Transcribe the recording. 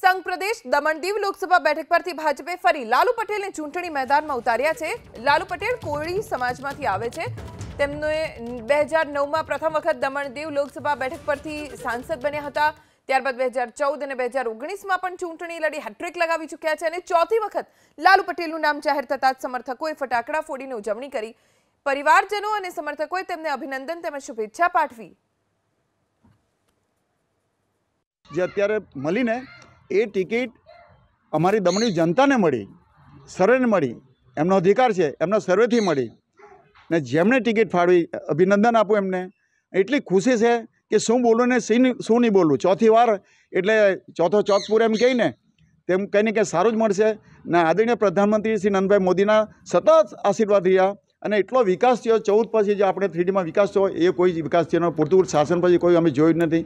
સંઘ પ્રદેશ દમણ દીવ લોકસભા બેઠક પરથી ભાજપે ફરી લાલુ પટેલને ચૂંટણી મેદાનમાં ઉતાર્યા છે લાલુ પટેલ કોળી સમાજમાંથી આવે છે તેમને બે હજાર નવમાં પ્રથમ વખત દમણ દીવ લોકસભા બેઠક પરથી સાંસદ બન્યા હતા ત્યારબાદ બે હજાર ચૌદ અને બે હજાર ઓગણીસમાં પણ ચૂંટણી લડી હેટ્રિક લગાવી ચૂક્યા છે અને ચોથી વખત લાલુ પટેલનું નામ જાહેર થતા જ સમર્થકોએ ફટાકડા ફોડીને ઉજવણી કરી પરિવારજનો અને સમર્થકોએ તેમને અભિનંદન તેમજ શુભેચ્છા પાઠવી જે અત્યારે મળીને એ ટિકિટ અમારી દમણની જનતાને મળી સર્વેને મળી એમનો અધિકાર છે એમનો સર્વેથી મળી ને જેમણે ટિકિટ ફાળવી અભિનંદન આપું એમને એટલી ખુશી છે કે શું બોલું ને શું શું નહીં બોલું ચોથી વાર એટલે ચોથો ચોથ પૂરે એમ કહીને તેમ કહીને કે સારું જ મળશે ને આદરણીય પ્રધાનમંત્રી શ્રી નંદભાઈ મોદીના સતત આશીર્વાદ રહ્યા અને એટલો વિકાસ થયો ચૌદ પછી જે આપણે થ્રીડીમાં વિકાસ થયો એ કોઈ વિકાસ થયો પૂરતું શાસન પછી કોઈ અમે જોયું નથી